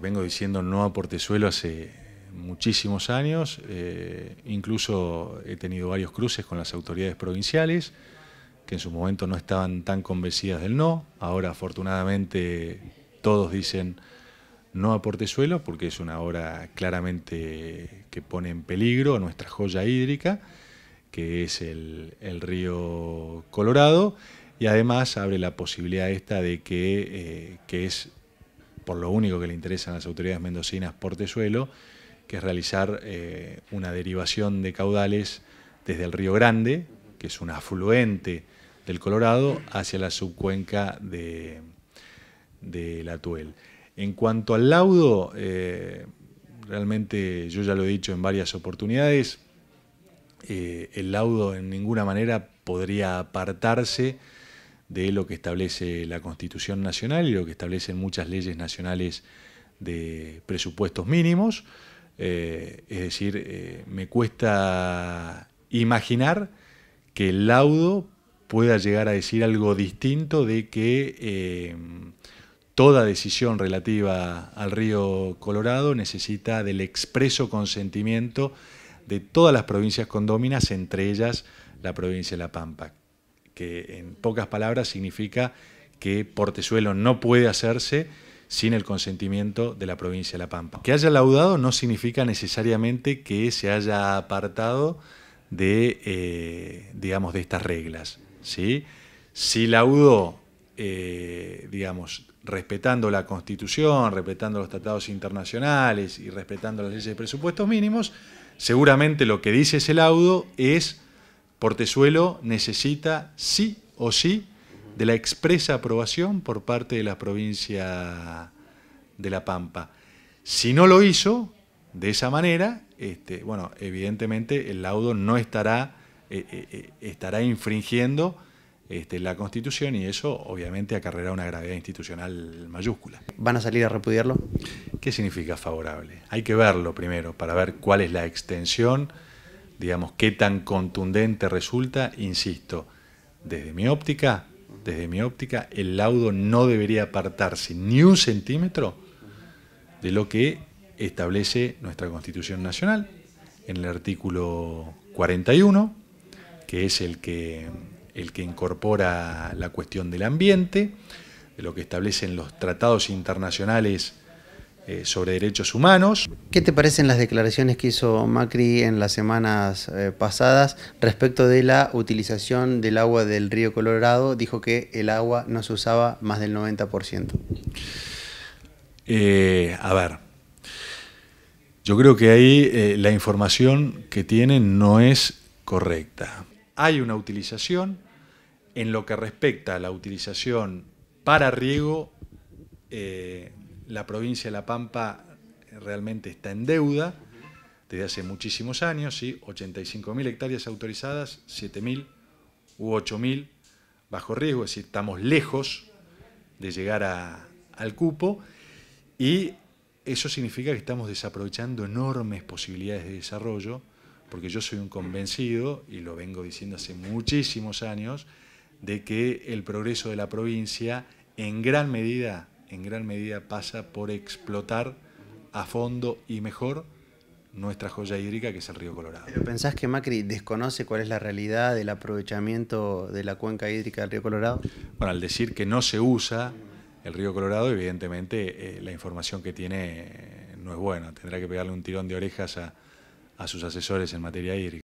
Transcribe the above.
vengo diciendo no a portezuelo hace muchísimos años, eh, incluso he tenido varios cruces con las autoridades provinciales, que en su momento no estaban tan convencidas del no, ahora afortunadamente todos dicen no a portezuelo porque es una obra claramente que pone en peligro nuestra joya hídrica, que es el, río Colorado, y además abre la posibilidad esta de que, eh, que es por lo único que le interesan las autoridades mendocinas portezuelo, que es realizar eh, una derivación de caudales desde el Río Grande, que es un afluente del Colorado, hacia la subcuenca de, de la Tuel. En cuanto al laudo, eh, realmente yo ya lo he dicho en varias oportunidades, eh, el laudo en ninguna manera podría apartarse de lo que establece la Constitución Nacional y lo que establecen muchas leyes nacionales de presupuestos mínimos. Eh, es decir, eh, me cuesta imaginar que el laudo pueda llegar a decir algo distinto de que eh, toda decisión relativa al río Colorado necesita del expreso consentimiento de todas las provincias condóminas, entre ellas la provincia de La Pampa que en pocas palabras significa que portezuelo no puede hacerse sin el consentimiento de la provincia de La Pampa. Que haya laudado no significa necesariamente que se haya apartado de, eh, digamos, de estas reglas. Si laudó, eh, digamos, respetando la Constitución, respetando los tratados internacionales y respetando las leyes de presupuestos mínimos, seguramente lo que dice ese laudo es Portezuelo necesita sí o sí de la expresa aprobación por parte de la provincia de La Pampa. Si no lo hizo de esa manera, este, bueno, evidentemente el laudo no estará, eh, eh, eh, estará infringiendo este, la Constitución y eso obviamente acarrerá una gravedad institucional mayúscula. ¿Van a salir a repudiarlo? ¿Qué significa favorable? Hay que verlo primero para ver cuál es la extensión digamos, qué tan contundente resulta, insisto, desde mi óptica, desde mi óptica, el laudo no debería apartarse ni un centímetro de lo que establece nuestra Constitución Nacional en el artículo 41, que es el que, el que incorpora la cuestión del ambiente, de lo que establecen los tratados internacionales eh, sobre derechos humanos. ¿Qué te parecen las declaraciones que hizo Macri en las semanas eh, pasadas respecto de la utilización del agua del río Colorado? Dijo que el agua no se usaba más del 90%. Eh, a ver, yo creo que ahí la información que tienen no es correcta. Hay una utilización en lo que respecta a la utilización para riego la provincia de La Pampa realmente está en deuda desde hace muchísimos años, ¿sí? 85.000 hectáreas autorizadas, 7.000 u 8.000 bajo riesgo, es decir, estamos lejos de llegar al cupo y eso significa que estamos desaprovechando enormes posibilidades de desarrollo, porque yo soy un convencido, y lo vengo diciendo hace muchísimos años, de que el progreso de la provincia en gran medida en gran medida pasa por explotar a fondo y mejor nuestra joya hídrica que es el río Colorado. pensás que Macri desconoce cuál es la realidad del aprovechamiento de la cuenca hídrica del río Colorado? Bueno, al decir que no se usa el río Colorado, evidentemente eh, la información que tiene no es buena. Tendrá que pegarle un tirón de orejas a sus asesores en materia hídrica.